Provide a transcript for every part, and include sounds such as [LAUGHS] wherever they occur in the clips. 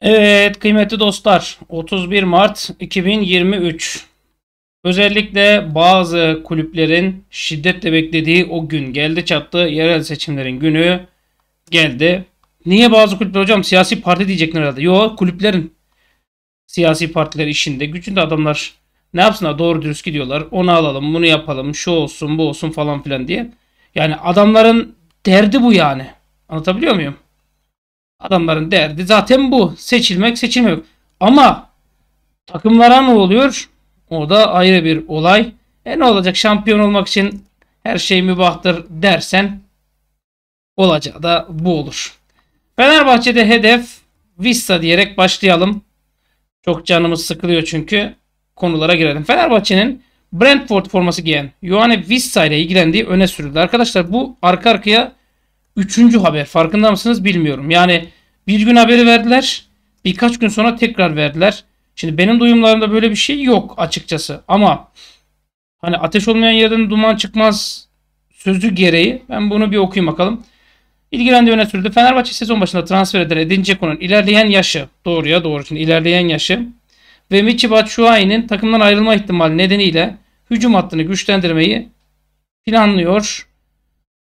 Evet kıymetli dostlar 31 Mart 2023 özellikle bazı kulüplerin şiddetle beklediği o gün geldi çattı yerel seçimlerin günü geldi. Niye bazı kulüpler hocam siyasi parti diyecekler herhalde. Yok kulüplerin siyasi partiler işinde gücünde adamlar ne yapsınlar doğru dürüst gidiyorlar onu alalım bunu yapalım şu olsun bu olsun falan filan diye. Yani adamların derdi bu yani anlatabiliyor muyum? Adamların derdi zaten bu. Seçilmek seçilmek. Ama takımlara ne oluyor? O da ayrı bir olay. E ne olacak şampiyon olmak için her şey mübahtır dersen olacağı da bu olur. Fenerbahçe'de hedef Vista diyerek başlayalım. Çok canımız sıkılıyor çünkü konulara girelim. Fenerbahçe'nin Brentford forması giyen Yohane Vissa ile ilgilendiği öne sürüldü. Arkadaşlar bu arka arkaya Üçüncü haber. Farkında mısınız bilmiyorum. Yani bir gün haberi verdiler. Birkaç gün sonra tekrar verdiler. Şimdi benim duyumlarımda böyle bir şey yok açıkçası. Ama hani ateş olmayan yerden duman çıkmaz sözü gereği. Ben bunu bir okuyayım bakalım. İlgilendi öne sürdü. Fenerbahçe sezon başında transfer eden Edin Dzeko'nun ilerleyen yaşı ya doğru şimdi ilerleyen yaşı ve Michi Batshuayi'nin takımdan ayrılma ihtimali nedeniyle hücum hattını güçlendirmeyi planlıyor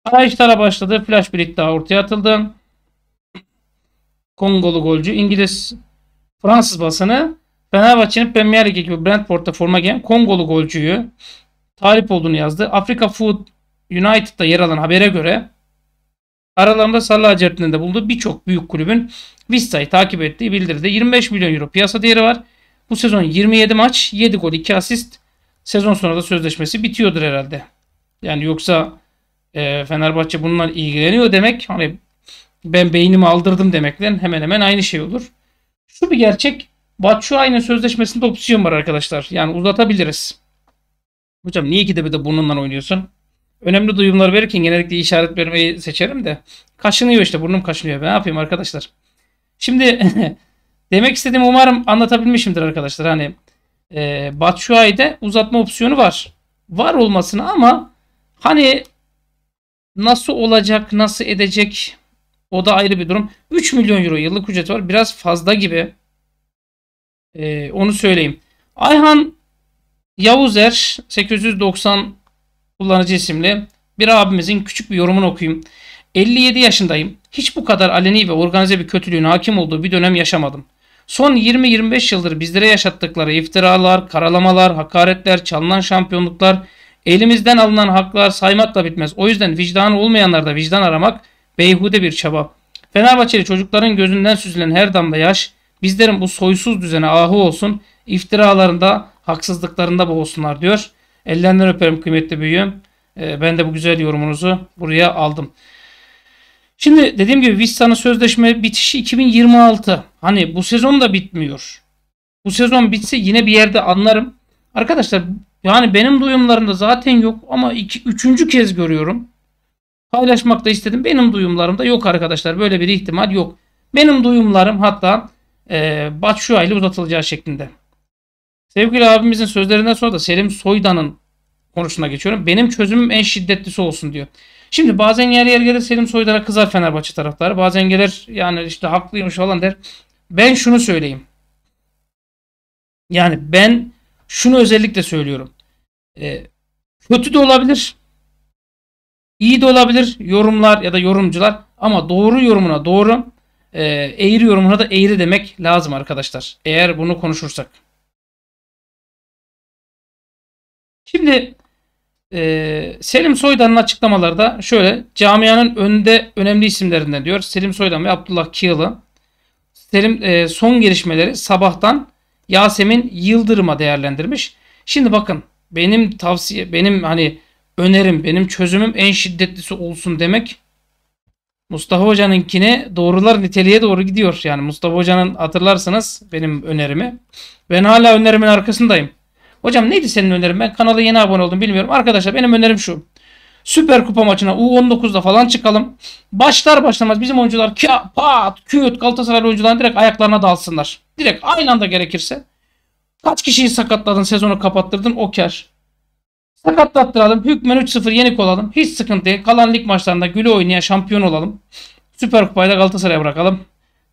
Arayışlara başladı. Flash bir iddia ortaya atıldı. Kongolu golcü İngiliz Fransız basını Fenerbahçe'nin Premier Lig ekibi Brentford'da forma giyen Kongolu golcüyü talip olduğunu yazdı. Afrika Food United'da yer alan habere göre aralarında Salah Acertin'de bulduğu birçok büyük kulübün Vista'yı takip ettiği bildirdi. 25 milyon euro piyasa değeri var. Bu sezon 27 maç, 7 gol, 2 asist. Sezon sonunda sözleşmesi bitiyordur herhalde. Yani yoksa e, Fenerbahçe bununla ilgileniyor demek hani ben beynimi aldırdım demekle hemen hemen aynı şey olur. Şu bir gerçek. Batshuayi'nin sözleşmesinde opsiyon var arkadaşlar. Yani uzatabiliriz. Hocam niye gidip de burnundan oynuyorsun? Önemli duyumlar verirken genellikle işaret vermeyi seçerim de. Kaşınıyor işte burnum kaşınıyor. Ben ne yapayım arkadaşlar? Şimdi [LAUGHS] demek istediğim umarım anlatabilmişimdir arkadaşlar. Hani e, Batshuayi'de uzatma opsiyonu var. Var olmasına ama hani Nasıl olacak, nasıl edecek o da ayrı bir durum. 3 milyon euro yıllık ücreti var. Biraz fazla gibi. Ee, onu söyleyeyim. Ayhan Yavuzer 890 kullanıcı isimli bir abimizin küçük bir yorumunu okuyayım. 57 yaşındayım. Hiç bu kadar aleni ve organize bir kötülüğün hakim olduğu bir dönem yaşamadım. Son 20-25 yıldır bizlere yaşattıkları iftiralar, karalamalar, hakaretler, çalınan şampiyonluklar, Elimizden alınan haklar saymakla bitmez. O yüzden vicdan olmayanlarda vicdan aramak beyhude bir çaba. Fenerbahçeli çocukların gözünden süzülen her damla yaş bizlerin bu soysuz düzene ahu olsun iftiralarında haksızlıklarında boğulsunlar diyor. Ellerinden öperim kıymetli büyüğüm. Ee, ben de bu güzel yorumunuzu buraya aldım. Şimdi dediğim gibi Vissa'nın sözleşme bitişi 2026. Hani bu sezon da bitmiyor. Bu sezon bitse yine bir yerde anlarım. Arkadaşlar yani benim duyumlarımda zaten yok ama iki, üçüncü kez görüyorum. Paylaşmak da istedim. Benim duyumlarımda yok arkadaşlar. Böyle bir ihtimal yok. Benim duyumlarım hatta e, Batşua ile uzatılacağı şeklinde. Sevgili abimizin sözlerinden sonra da Selim Soydan'ın konusuna geçiyorum. Benim çözümüm en şiddetlisi olsun diyor. Şimdi bazen yer yer gelir Selim Soydan'a kızar Fenerbahçe taraftarı. Bazen gelir yani işte haklıymış falan der. Ben şunu söyleyeyim. Yani ben şunu özellikle söylüyorum. Ee, kötü de olabilir. iyi de olabilir yorumlar ya da yorumcular ama doğru yorumuna doğru e, eğri yorumuna da eğri demek lazım arkadaşlar. Eğer bunu konuşursak. Şimdi e, Selim Soydan'ın açıklamalarda şöyle camianın önde önemli isimlerinden diyor. Selim Soydan ve Abdullah Kiyılı. Selim e, son gelişmeleri sabahtan Yasemin Yıldırım'a değerlendirmiş. Şimdi bakın benim tavsiye benim hani önerim benim çözümüm en şiddetlisi olsun demek Mustafa Hoca'nınkine doğrular niteliğe doğru gidiyor. Yani Mustafa Hoca'nın hatırlarsanız benim önerimi. Ben hala önerimin arkasındayım. Hocam neydi senin önerin? Ben kanala yeni abone oldum bilmiyorum. Arkadaşlar benim önerim şu. Süper Kupa maçına U19'da falan çıkalım. Başlar başlamaz bizim oyuncular kya, pat, küt, Galatasaray oyuncuların direkt ayaklarına dalsınlar. Direkt aynı anda gerekirse. Kaç kişiyi sakatladın sezonu kapattırdın o kar. Sakatlattıralım hükmen 3-0 yenik olalım. Hiç sıkıntı değil. Kalan lig maçlarında gülü oynaya şampiyon olalım. Süper Kupayı da Galatasaray'a bırakalım.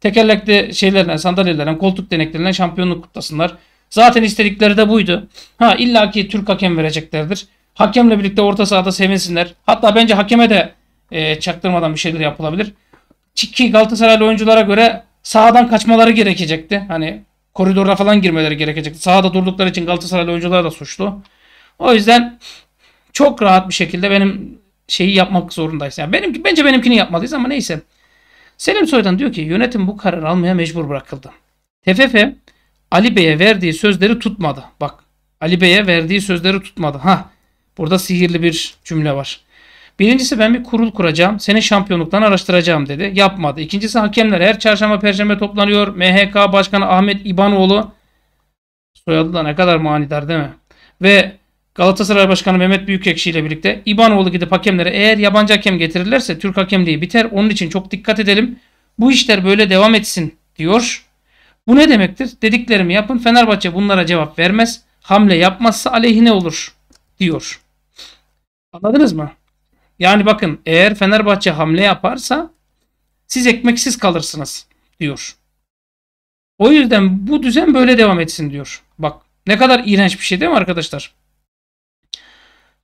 Tekerlekli şeylerden sandalyelerden koltuk deneklerinden şampiyonluk kutlasınlar. Zaten istedikleri de buydu. Ha illaki Türk hakem vereceklerdir. Hakemle birlikte orta sahada sevinsinler. Hatta bence hakeme de e, çaktırmadan bir şeyler yapılabilir. Ki Galatasaraylı oyunculara göre sahadan kaçmaları gerekecekti. Hani koridorda falan girmeleri gerekecekti. Sahada durdukları için Galatasaraylı oyuncular da suçlu. O yüzden çok rahat bir şekilde benim şeyi yapmak zorundayız. Yani benimki, bence benimkini yapmalıyız ama neyse. Selim Soydan diyor ki yönetim bu karar almaya mecbur bırakıldı. TFF Ali Bey'e verdiği sözleri tutmadı. Bak Ali Bey'e verdiği sözleri tutmadı. Ha burada sihirli bir cümle var. Birincisi ben bir kurul kuracağım. Seni şampiyonluktan araştıracağım dedi. Yapmadı. İkincisi hakemler her çarşamba perşembe toplanıyor. MHK Başkanı Ahmet İbanoğlu soyadı da ne kadar manidar değil mi? Ve Galatasaray Başkanı Mehmet Büyükekşi ile birlikte İbanoğlu gidip hakemlere eğer yabancı hakem getirirlerse Türk hakemliği biter. Onun için çok dikkat edelim. Bu işler böyle devam etsin diyor. Bu ne demektir? Dediklerimi yapın. Fenerbahçe bunlara cevap vermez. Hamle yapmazsa aleyhine olur diyor. Anladınız mı? Yani bakın eğer Fenerbahçe hamle yaparsa siz ekmeksiz kalırsınız diyor. O yüzden bu düzen böyle devam etsin diyor. Bak ne kadar iğrenç bir şey değil mi arkadaşlar?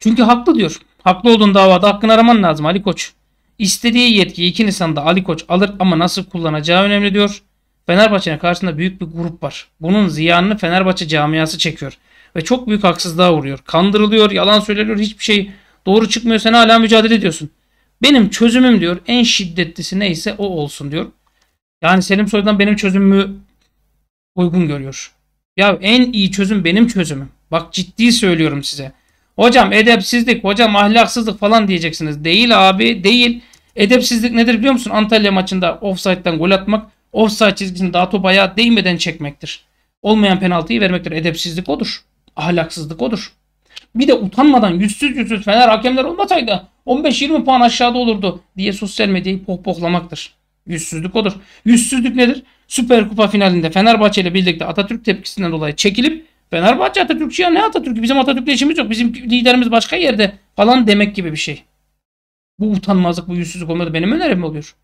Çünkü haklı diyor. Haklı olduğun davada hakkını araman lazım Ali Koç. İstediği yetkiyi 2 Nisan'da Ali Koç alır ama nasıl kullanacağı önemli diyor. Fenerbahçe'nin karşısında büyük bir grup var. Bunun ziyanını Fenerbahçe camiası çekiyor. Ve çok büyük haksızlığa uğruyor. Kandırılıyor, yalan söyleniyor, hiçbir şey Doğru çıkmıyorsan hala mücadele ediyorsun. Benim çözümüm diyor en şiddetlisi neyse o olsun diyor. Yani Selim Soydan benim çözümümü uygun görüyor. Ya en iyi çözüm benim çözümüm. Bak ciddi söylüyorum size. Hocam edepsizlik, hocam ahlaksızlık falan diyeceksiniz. Değil abi, değil. Edepsizlik nedir biliyor musun? Antalya maçında offside'den gol atmak, offside çizgisini daha top ayağa değmeden çekmektir. Olmayan penaltıyı vermektir. Edepsizlik odur. Ahlaksızlık odur. Bir de utanmadan yüzsüz yüzsüz Fener hakemler olmasaydı 15-20 puan aşağıda olurdu diye sosyal medyayı pohpohlamaktır. Yüzsüzlük odur. Yüzsüzlük nedir? Süper Kupa finalinde Fenerbahçe ile birlikte Atatürk tepkisinden dolayı çekilip Fenerbahçe Atatürkçü ya ne Atatürk? Bizim Atatürk'le işimiz yok. Bizim liderimiz başka yerde falan demek gibi bir şey. Bu utanmazlık, bu yüzsüzlük olmadı benim önerim oluyor.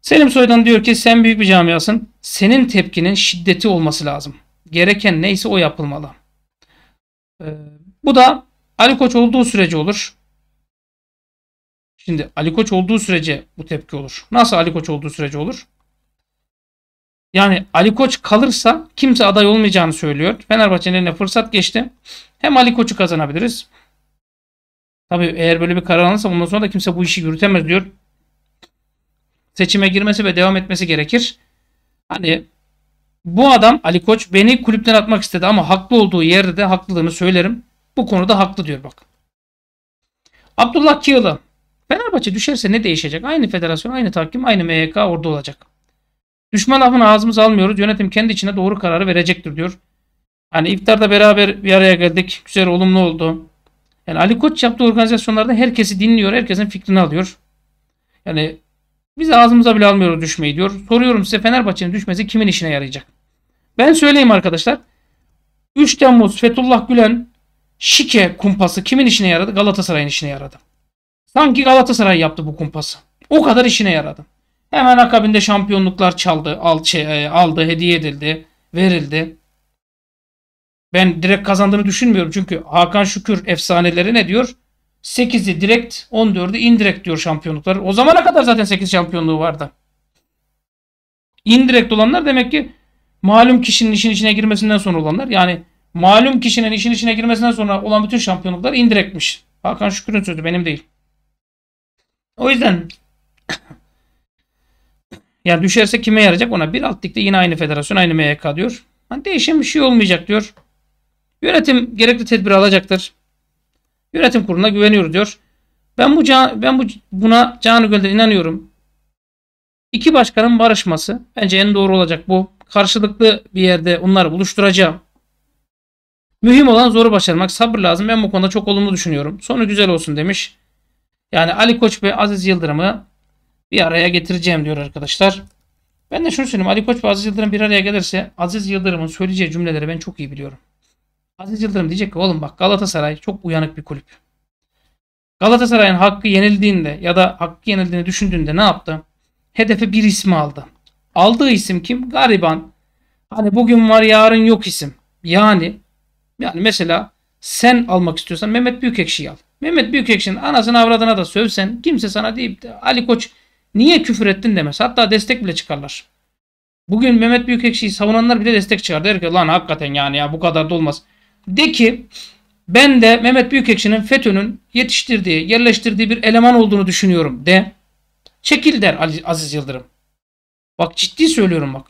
Selim Soydan diyor ki sen büyük bir camiasın. Senin tepkinin şiddeti olması lazım. Gereken neyse o yapılmalı. Ee, bu da Ali Koç olduğu sürece olur. Şimdi Ali Koç olduğu sürece bu tepki olur. Nasıl Ali Koç olduğu sürece olur? Yani Ali Koç kalırsa kimse aday olmayacağını söylüyor. Fenerbahçe'nin eline fırsat geçti. Hem Ali Koç'u kazanabiliriz. Tabii eğer böyle bir karar alınsa, bundan sonra da kimse bu işi yürütemez diyor. Seçime girmesi ve devam etmesi gerekir. Hani bu adam Ali Koç beni kulüpten atmak istedi ama haklı olduğu yerde de haklılığını söylerim. Bu konuda haklı diyor bak. Abdullah Kiyılı. Fenerbahçe düşerse ne değişecek? Aynı federasyon, aynı takvim, aynı MYK orada olacak. Düşman lafını ağzımıza almıyoruz. Yönetim kendi içine doğru kararı verecektir diyor. Hani iftarda beraber bir araya geldik. Güzel, olumlu oldu. Yani Ali Koç yaptığı organizasyonlarda herkesi dinliyor. Herkesin fikrini alıyor. Yani biz ağzımıza bile almıyoruz düşmeyi diyor. Soruyorum size Fenerbahçe'nin düşmesi kimin işine yarayacak? Ben söyleyeyim arkadaşlar. 3 Temmuz Fethullah Gülen şike kumpası kimin işine yaradı? Galatasaray'ın işine yaradı. Sanki Galatasaray yaptı bu kumpası. O kadar işine yaradı. Hemen akabinde şampiyonluklar çaldı, şey, e, aldı, hediye edildi, verildi. Ben direkt kazandığını düşünmüyorum çünkü Hakan Şükür efsaneleri ne diyor? 8'i direkt 14'ü indirekt diyor şampiyonluklar. O zamana kadar zaten 8 şampiyonluğu vardı. Indirekt olanlar demek ki malum kişinin işin içine girmesinden sonra olanlar. Yani malum kişinin işin içine girmesinden sonra olan bütün şampiyonluklar indirektmiş. Hakan Şükür'ün sözü benim değil. O yüzden [COUGHS] yani düşerse kime yarayacak ona? Bir alt ligde yine aynı federasyon aynı MYK diyor. Hani değişen bir şey olmayacak diyor. Yönetim gerekli tedbir alacaktır. Yönetim kuruluna güveniyor diyor. Ben bu can, ben bu buna canı gönülden inanıyorum. İki başkanın barışması bence en doğru olacak bu. Karşılıklı bir yerde onları buluşturacağım. Mühim olan zoru başarmak. Sabır lazım. Ben bu konuda çok olumlu düşünüyorum. Sonu güzel olsun demiş. Yani Ali Koç ve Aziz Yıldırım'ı bir araya getireceğim diyor arkadaşlar. Ben de şunu söyleyeyim. Ali Koç ve Aziz Yıldırım bir araya gelirse Aziz Yıldırım'ın söyleyeceği cümleleri ben çok iyi biliyorum. Aziz Yıldırım diyecek ki oğlum bak Galatasaray çok uyanık bir kulüp. Galatasaray'ın hakkı yenildiğinde ya da hakkı yenildiğini düşündüğünde ne yaptı? Hedefe bir ismi aldı. Aldığı isim kim? Gariban. Hani bugün var yarın yok isim. Yani yani mesela sen almak istiyorsan Mehmet Büyükekşi'yi al. Mehmet Büyükekşi'nin anasını avradına da sövsen kimse sana deyip de Ali Koç niye küfür ettin demez. Hatta destek bile çıkarlar. Bugün Mehmet Büyükekşi'yi savunanlar bile destek çıkar. Der ki lan hakikaten yani ya bu kadar da olmaz. De ki ben de Mehmet Büyükekşi'nin FETÖ'nün yetiştirdiği, yerleştirdiği bir eleman olduğunu düşünüyorum de. Çekil der Ali, Aziz Yıldırım. Bak ciddi söylüyorum bak.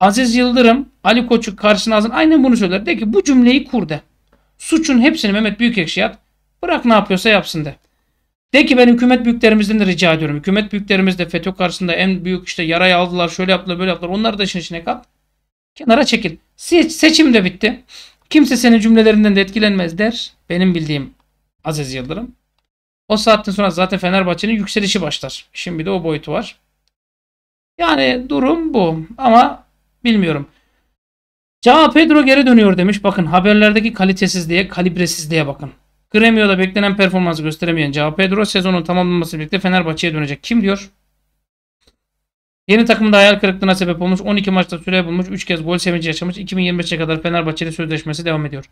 Aziz Yıldırım Ali Koç'u karşısına alsın aynen bunu söyler. De ki bu cümleyi kur de. Suçun hepsini Mehmet Büyükekşi'ye at. Bırak ne yapıyorsa yapsın de. De ki ben hükümet büyüklerimizden de rica ediyorum. Hükümet büyüklerimiz de FETÖ karşısında en büyük işte yarayı aldılar, şöyle yaptılar, böyle yaptılar. Onları da işin içine kat. Kenara çekil. seçim de bitti. Kimse senin cümlelerinden de etkilenmez der. Benim bildiğim Aziz Yıldırım. O saatten sonra zaten Fenerbahçe'nin yükselişi başlar. Şimdi de o boyutu var. Yani durum bu. Ama bilmiyorum. Cao Pedro geri dönüyor demiş. Bakın haberlerdeki kalitesizliğe, kalibresizliğe bakın. Gremio'da beklenen performansı gösteremeyen Cao Pedro sezonun tamamlanması birlikte Fenerbahçe'ye dönecek. Kim diyor? Yeni takımda hayal kırıklığına sebep olmuş. 12 maçta süre bulmuş. 3 kez gol sevinci yaşamış. 2025'e kadar Fenerbahçe ile sözleşmesi devam ediyor.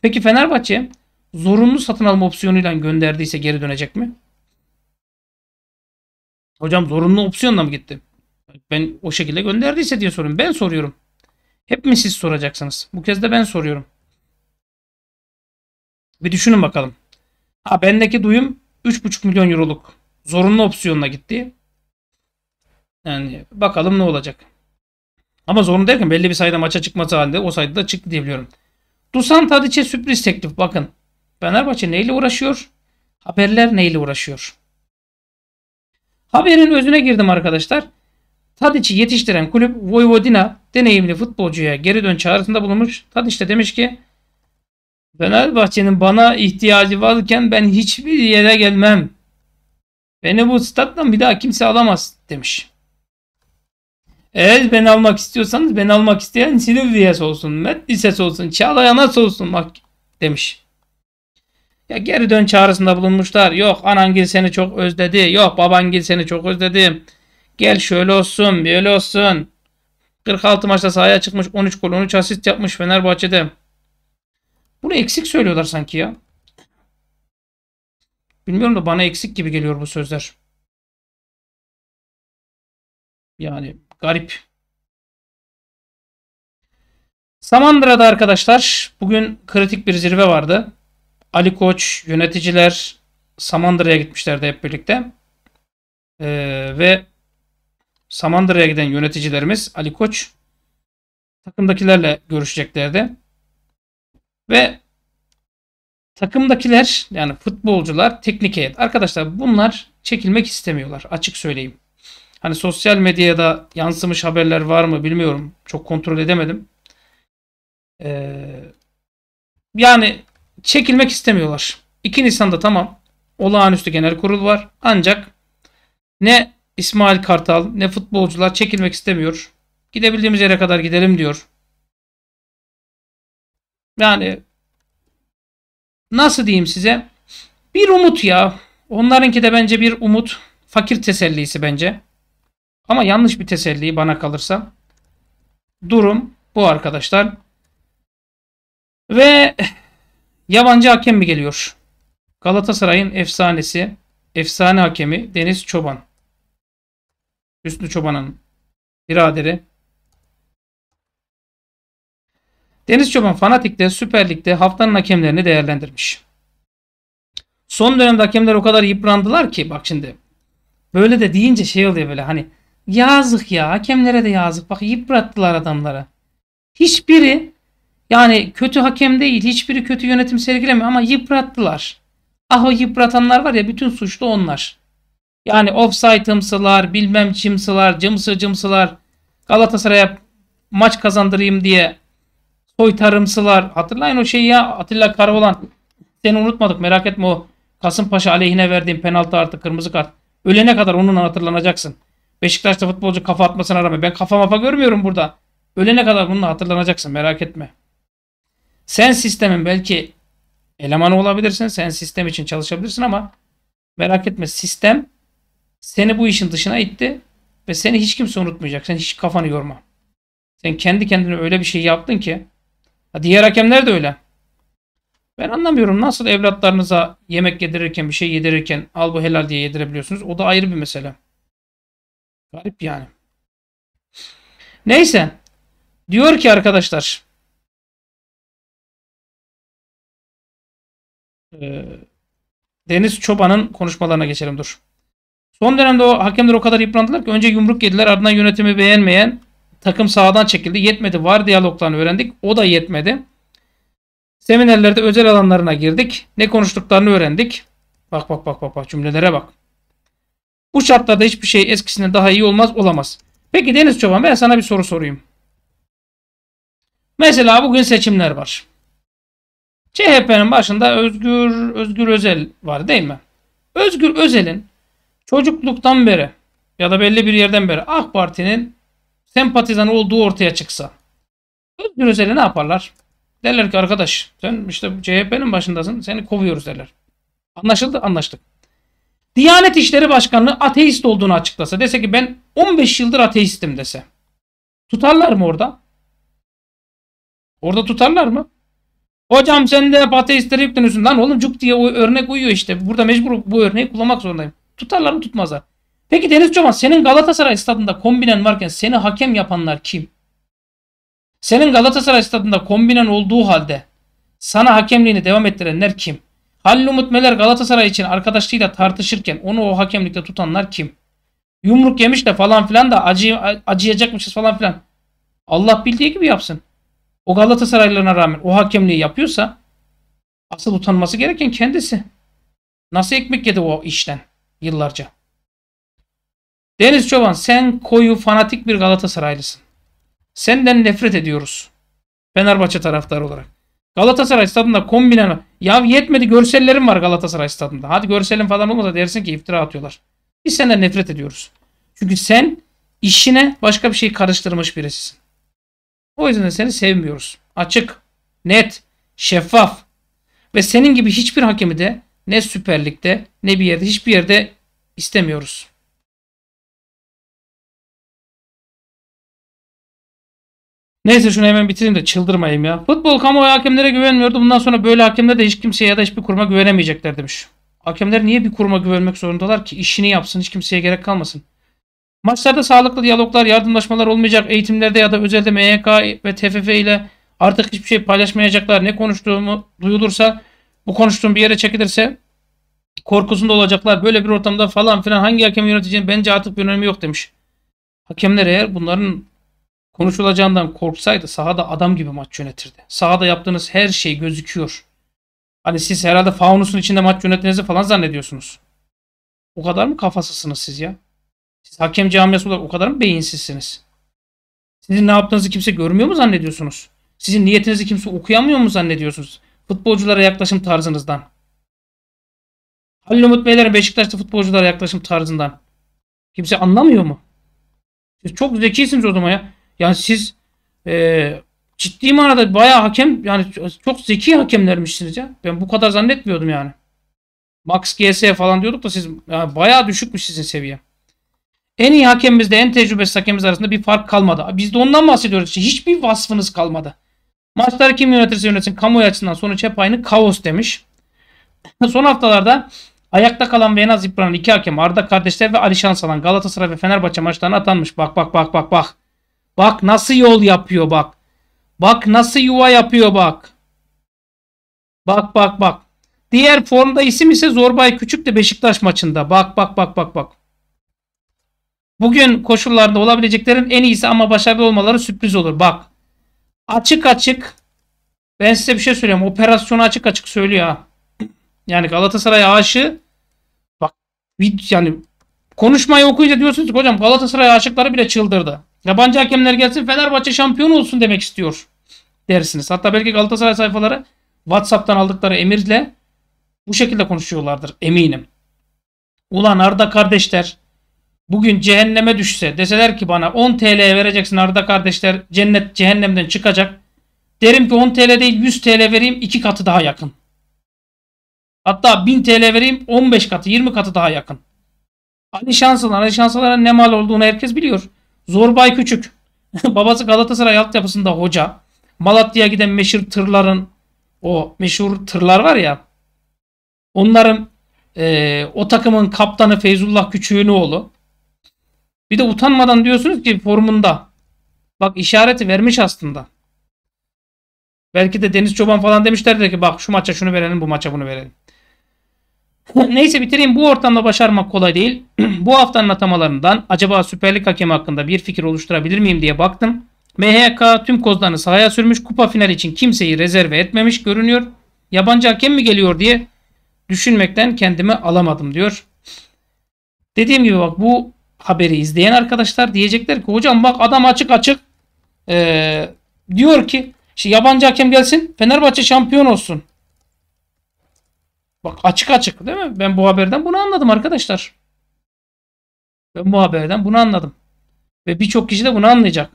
Peki Fenerbahçe zorunlu satın alma opsiyonuyla gönderdiyse geri dönecek mi? Hocam zorunlu opsiyonla mı gitti? Ben o şekilde gönderdiyse diye soruyorum. Ben soruyorum. Hep mi siz soracaksınız? Bu kez de ben soruyorum. Bir düşünün bakalım. Ha bendeki duyum 3,5 milyon euroluk zorunlu opsiyonla gitti. Yani bakalım ne olacak. Ama zorunlu derken belli bir sayıda maça çıkması halinde o sayıda da çıktı diyebiliyorum. Dusan Tadic'e sürpriz teklif bakın. Fenerbahçe neyle uğraşıyor? Haberler neyle uğraşıyor? Haberin özüne girdim arkadaşlar. Tadic'i yetiştiren kulüp Vojvodina deneyimli futbolcuya geri dön çağrısında bulunmuş. Tadic de demiş ki Fenerbahçe'nin bana ihtiyacı varken ben hiçbir yere gelmem. Beni bu stat'tan bir daha kimse alamaz demiş. Eğer ben almak istiyorsanız ben almak isteyen Silivri'ye olsun, Metlis'e olsun, Çağlayan'a olsun bak demiş. Ya geri dön çağrısında bulunmuşlar. Yok anangil seni çok özledi. Yok babangil seni çok özledi. Gel şöyle olsun böyle olsun. 46 maçta sahaya çıkmış 13 gol 13 asist yapmış Fenerbahçe'de. Bunu eksik söylüyorlar sanki ya. Bilmiyorum da bana eksik gibi geliyor bu sözler. Yani Garip. Samandıra'da arkadaşlar bugün kritik bir zirve vardı. Ali Koç, yöneticiler Samandıra'ya gitmişlerdi hep birlikte. Ee, ve Samandıra'ya giden yöneticilerimiz Ali Koç takımdakilerle görüşeceklerdi. Ve takımdakiler yani futbolcular, teknik heyet arkadaşlar bunlar çekilmek istemiyorlar açık söyleyeyim. Hani sosyal medyaya da yansımış haberler var mı bilmiyorum. Çok kontrol edemedim. Ee, yani çekilmek istemiyorlar. 2 Nisan'da tamam olağanüstü genel kurul var. Ancak ne İsmail Kartal ne futbolcular çekilmek istemiyor. Gidebildiğimiz yere kadar gidelim diyor. Yani nasıl diyeyim size? Bir umut ya. Onlarınki de bence bir umut. Fakir tesellisi bence. Ama yanlış bir teselli bana kalırsa. Durum bu arkadaşlar. Ve yabancı hakem mi geliyor? Galatasaray'ın efsanesi, efsane hakemi Deniz Çoban. Hüsnü Çoban'ın biraderi. Deniz Çoban Fanatik'te Süper Lig'de haftanın hakemlerini değerlendirmiş. Son dönemde hakemler o kadar yıprandılar ki bak şimdi. Böyle de deyince şey oluyor böyle hani Yazık ya. Hakemlere de yazık. Bak yıprattılar adamlara. Hiçbiri yani kötü hakem değil. Hiçbiri kötü yönetim sergilemiyor ama yıprattılar. Ah o yıpratanlar var ya bütün suçlu onlar. Yani offside'ımsılar, bilmem çimsılar, cımsı cımsılar. Galatasaray'a maç kazandırayım diye soytarımsılar. Hatırlayın o şeyi ya Atilla Karaoğlan. Seni unutmadık merak etme o Kasımpaşa aleyhine verdiğim penaltı artı kırmızı kart. Ölene kadar onunla hatırlanacaksın. Beşiktaş'ta futbolcu kafa atmasına rağmen ben kafa mafa görmüyorum burada. Ölene kadar bununla hatırlanacaksın merak etme. Sen sistemin belki elemanı olabilirsin. Sen sistem için çalışabilirsin ama merak etme sistem seni bu işin dışına itti ve seni hiç kimse unutmayacak. Sen hiç kafanı yorma. Sen kendi kendine öyle bir şey yaptın ki diğer hakemler de öyle. Ben anlamıyorum nasıl evlatlarınıza yemek yedirirken bir şey yedirirken al bu helal diye yedirebiliyorsunuz. O da ayrı bir mesele. Garip yani. Neyse. Diyor ki arkadaşlar. Ee, Deniz Çoban'ın konuşmalarına geçelim dur. Son dönemde o hakemler o kadar yıprandılar ki önce yumruk yediler ardından yönetimi beğenmeyen takım sağdan çekildi. Yetmedi var diyaloglarını öğrendik. O da yetmedi. Seminerlerde özel alanlarına girdik. Ne konuştuklarını öğrendik. Bak bak bak bak bak cümlelere bak. Bu şartlarda hiçbir şey eskisinden daha iyi olmaz olamaz. Peki Deniz Çoban ben sana bir soru sorayım. Mesela bugün seçimler var. CHP'nin başında Özgür Özgür Özel var değil mi? Özgür Özel'in çocukluktan beri ya da belli bir yerden beri AK Parti'nin sempatizan olduğu ortaya çıksa. Özgür Özel'i ne yaparlar? Derler ki arkadaş sen işte CHP'nin başındasın seni kovuyoruz derler. Anlaşıldı anlaştık. Diyanet İşleri Başkanlığı ateist olduğunu açıklasa dese ki ben 15 yıldır ateistim dese. Tutarlar mı orada? Orada tutarlar mı? Hocam sen de hep ateistlere yükleniyorsun. Lan oğlum cuk diye o örnek uyuyor işte. Burada mecbur bu örneği kullanmak zorundayım. Tutarlar mı tutmazlar. Peki Deniz Çoban senin Galatasaray stadında kombinen varken seni hakem yapanlar kim? Senin Galatasaray stadında kombinen olduğu halde sana hakemliğini devam ettirenler kim? Halil Umut Meler Galatasaray için arkadaşlığıyla tartışırken onu o hakemlikte tutanlar kim? Yumruk yemiş de falan filan da acı, acıyacakmışız falan filan. Allah bildiği gibi yapsın. O Galatasaraylılarına rağmen o hakemliği yapıyorsa asıl utanması gereken kendisi. Nasıl ekmek yedi o işten yıllarca? Deniz Çoban sen koyu fanatik bir Galatasaraylısın. Senden nefret ediyoruz. Fenerbahçe taraftarı olarak. Galatasaray stadında kombinen ya yetmedi görsellerim var Galatasaray stadında. Hadi görselim falan olmasa dersin ki iftira atıyorlar. Biz senden nefret ediyoruz. Çünkü sen işine başka bir şey karıştırmış birisisin. O yüzden seni sevmiyoruz. Açık, net, şeffaf. Ve senin gibi hiçbir hakemi de ne Süper Lig'de ne bir yerde hiçbir yerde istemiyoruz. Neyse şunu hemen bitireyim de çıldırmayayım ya. Futbol kamuoyu hakemlere güvenmiyordu. Bundan sonra böyle hakemler de hiç kimseye ya da hiçbir kuruma güvenemeyecekler demiş. Hakemler niye bir kuruma güvenmek zorundalar ki? işini yapsın hiç kimseye gerek kalmasın. Maçlarda sağlıklı diyaloglar, yardımlaşmalar olmayacak. Eğitimlerde ya da özelde MYK ve TFF ile artık hiçbir şey paylaşmayacaklar. Ne konuştuğumu duyulursa, bu konuştuğum bir yere çekilirse korkusunda olacaklar. Böyle bir ortamda falan filan hangi hakemi yöneteceğini bence artık bir önemi yok demiş. Hakemler eğer bunların Konuşulacağından korksaydı sahada adam gibi maç yönetirdi. Sahada yaptığınız her şey gözüküyor. Hani siz herhalde faunusun içinde maç yönetmenizi falan zannediyorsunuz. O kadar mı kafasısınız siz ya? Siz hakem camiası olarak o kadar mı beyinsizsiniz? Sizin ne yaptığınızı kimse görmüyor mu zannediyorsunuz? Sizin niyetinizi kimse okuyamıyor mu zannediyorsunuz? Futbolculara yaklaşım tarzınızdan. Halil Umut Beyler Beşiktaş'ta futbolculara yaklaşım tarzından. Kimse anlamıyor mu? Siz çok zekisiniz o zaman ya. Yani siz e, ciddi manada bayağı hakem yani çok zeki hakemlermişsiniz ya. Ben bu kadar zannetmiyordum yani. Max GS falan diyorduk da siz yani bayağı düşükmüş sizin seviye. En iyi hakemimizde en tecrübesiz hakemimiz arasında bir fark kalmadı. Biz de ondan bahsediyoruz. İşte hiçbir vasfınız kalmadı. Maçları kim yönetirse yönetsin kamuoyu açısından sonuç hep aynı kaos demiş. Son haftalarda ayakta kalan ve en az iki hakem Arda kardeşler ve Ali Şansalan Galatasaray ve Fenerbahçe maçlarına atanmış. Bak bak bak bak bak. Bak nasıl yol yapıyor bak. Bak nasıl yuva yapıyor bak. Bak bak bak. Diğer formda isim ise Zorbay Küçük de Beşiktaş maçında. Bak bak bak bak bak. Bugün koşullarında olabileceklerin en iyisi ama başarılı olmaları sürpriz olur. Bak. Açık açık. Ben size bir şey söyleyeyim. Operasyonu açık açık söylüyor [CLEARS THROAT] Yani Galatasaray aşığı bak yani konuşmayı okuyunca diyorsunuz ki hocam Galatasaray aşıkları bile çıldırdı. Yabancı hakemler gelsin Fenerbahçe şampiyon olsun demek istiyor dersiniz. Hatta belki Galatasaray sayfaları WhatsApp'tan aldıkları emirle bu şekilde konuşuyorlardır eminim. Ulan Arda kardeşler bugün cehenneme düşse deseler ki bana 10 TL vereceksin Arda kardeşler cennet cehennemden çıkacak. Derim ki 10 TL değil 100 TL vereyim 2 katı daha yakın. Hatta 1000 TL vereyim 15 katı 20 katı daha yakın. Ali hani Şansalan, Ali hani Şansalan'ın ne mal olduğunu herkes biliyor. Zorbay Küçük. [LAUGHS] Babası Galatasaray altyapısında hoca. Malatya'ya giden meşhur tırların o meşhur tırlar var ya. Onların e, o takımın kaptanı Feyzullah Küçüğün oğlu. Bir de utanmadan diyorsunuz ki formunda. Bak işareti vermiş aslında. Belki de Deniz Çoban falan demişlerdi ki bak şu maça şunu verelim bu maça bunu verelim. [LAUGHS] Neyse bitireyim. Bu ortamda başarmak kolay değil. [CLEARS THROAT] Bu haftanın atamalarından acaba süperlik Lig hakemi hakkında bir fikir oluşturabilir miyim diye baktım. MHK tüm kozlarını sahaya sürmüş. Kupa finali için kimseyi rezerve etmemiş görünüyor. Yabancı hakem mi geliyor diye düşünmekten kendimi alamadım diyor. Dediğim gibi bak bu haberi izleyen arkadaşlar diyecekler ki hocam bak adam açık açık ee, diyor ki işte yabancı hakem gelsin Fenerbahçe şampiyon olsun. Bak açık açık değil mi? Ben bu haberden bunu anladım arkadaşlar. Ben bu haberden bunu anladım. Ve birçok kişi de bunu anlayacak.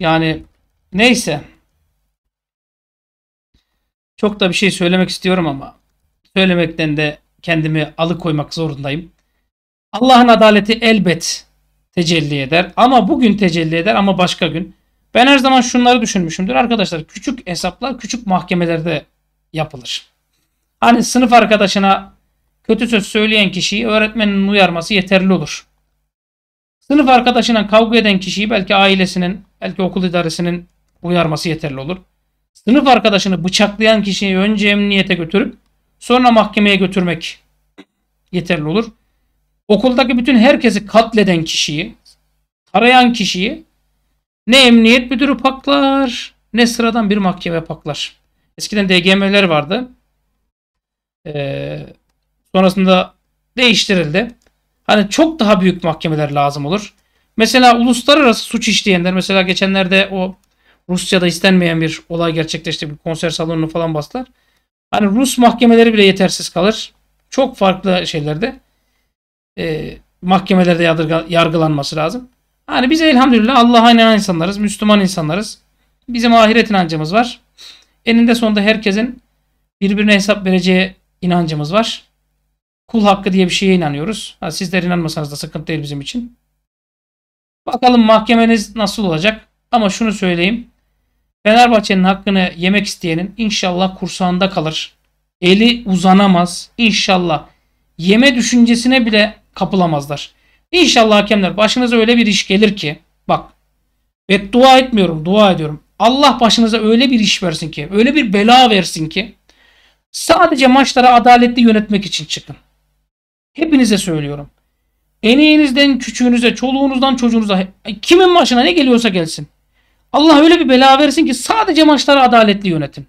Yani neyse. Çok da bir şey söylemek istiyorum ama söylemekten de kendimi alıkoymak zorundayım. Allah'ın adaleti elbet tecelli eder ama bugün tecelli eder ama başka gün. Ben her zaman şunları düşünmüşümdür. Arkadaşlar küçük hesaplar küçük mahkemelerde yapılır. Hani sınıf arkadaşına kötü söz söyleyen kişiyi öğretmenin uyarması yeterli olur. Sınıf arkadaşına kavga eden kişiyi belki ailesinin, belki okul idaresinin uyarması yeterli olur. Sınıf arkadaşını bıçaklayan kişiyi önce emniyete götürüp sonra mahkemeye götürmek yeterli olur. Okuldaki bütün herkesi katleden kişiyi, tarayan kişiyi ne emniyet müdürü paklar ne sıradan bir mahkeme paklar. Eskiden DGM'ler vardı. Ee, sonrasında değiştirildi. Hani çok daha büyük mahkemeler lazım olur. Mesela uluslararası suç işleyenler mesela geçenlerde o Rusya'da istenmeyen bir olay gerçekleşti. Bir konser salonunu falan bastılar. Hani Rus mahkemeleri bile yetersiz kalır. Çok farklı şeylerde e, mahkemelerde yargılanması lazım. Hani biz elhamdülillah Allah'a inanan insanlarız, Müslüman insanlarız. Bizim ahiret inancımız var. Eninde sonunda herkesin birbirine hesap vereceği inancımız var. Kul hakkı diye bir şeye inanıyoruz. sizler inanmasanız da sıkıntı değil bizim için. Bakalım mahkemeniz nasıl olacak? Ama şunu söyleyeyim. Fenerbahçe'nin hakkını yemek isteyenin inşallah kursağında kalır. Eli uzanamaz. İnşallah. Yeme düşüncesine bile kapılamazlar. İnşallah hakemler başınıza öyle bir iş gelir ki bak ve dua etmiyorum dua ediyorum. Allah başınıza öyle bir iş versin ki öyle bir bela versin ki sadece maçlara adaletli yönetmek için çıkın. Hepinize söylüyorum. En iyinizden küçüğünüze, çoluğunuzdan, çocuğunuza kimin başına ne geliyorsa gelsin. Allah öyle bir bela versin ki sadece maçlara adaletli yönetin.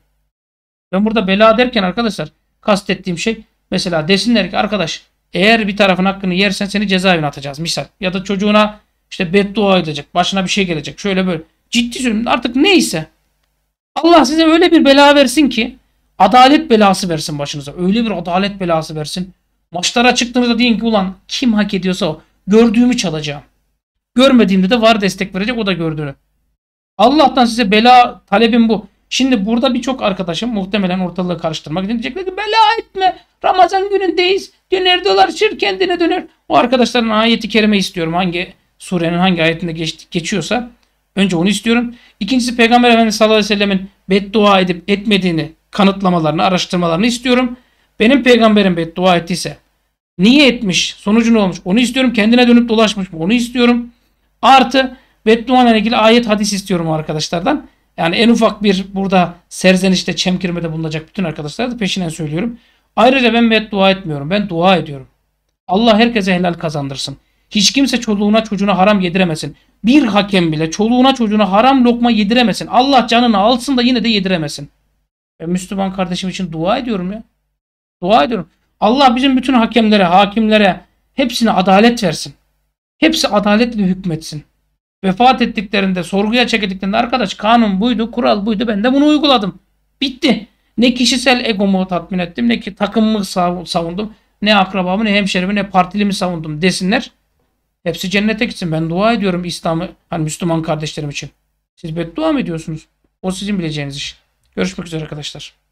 Ben burada bela derken arkadaşlar kastettiğim şey mesela desinler ki arkadaş eğer bir tarafın hakkını yersen seni cezaevine atacağız misal. Ya da çocuğuna işte beddua edecek. Başına bir şey gelecek. Şöyle böyle. Ciddi söylüyorum artık neyse. Allah size öyle bir bela versin ki adalet belası versin başınıza. Öyle bir adalet belası versin. Maçlara çıktığınızda deyin ki ulan kim hak ediyorsa o. Gördüğümü çalacağım. Görmediğimde de var destek verecek o da gördüğünü. Allah'tan size bela talebim bu. Şimdi burada birçok arkadaşım muhtemelen ortalığı karıştırmak için diyecekler ki bela etme. Ramazan günündeyiz. Döner dolaşır kendine döner. O arkadaşların ayeti kerime istiyorum. Hangi surenin hangi ayetinde geç, geçiyorsa önce onu istiyorum. İkincisi Peygamber Efendimiz sallallahu aleyhi ve sellemin beddua edip etmediğini kanıtlamalarını, araştırmalarını istiyorum. Benim peygamberim beddua ettiyse niye etmiş, sonucu ne olmuş onu istiyorum. Kendine dönüp dolaşmış mı onu istiyorum. Artı beddua ile ilgili ayet hadis istiyorum arkadaşlardan. Yani en ufak bir burada serzenişte, çemkirmede bulunacak bütün arkadaşlara da peşinden söylüyorum. Ayrıca ben dua etmiyorum. Ben dua ediyorum. Allah herkese helal kazandırsın. Hiç kimse çoluğuna çocuğuna haram yediremesin. Bir hakem bile çoluğuna çocuğuna haram lokma yediremesin. Allah canını alsın da yine de yediremesin. Ben Müslüman kardeşim için dua ediyorum ya. Dua ediyorum. Allah bizim bütün hakemlere, hakimlere hepsine adalet versin. Hepsi adaletle hükmetsin. Vefat ettiklerinde, sorguya çekildiklerinde arkadaş kanun buydu, kural buydu ben de bunu uyguladım. Bitti. Ne kişisel egomu tatmin ettim ne ki takımımı savundum. Ne akrabamı ne hemşerimi ne partilimi savundum desinler. Hepsi cennete gitsin. Ben dua ediyorum İslam'ı hani Müslüman kardeşlerim için. Siz beddua mı ediyorsunuz? O sizin bileceğiniz iş. Görüşmek üzere arkadaşlar.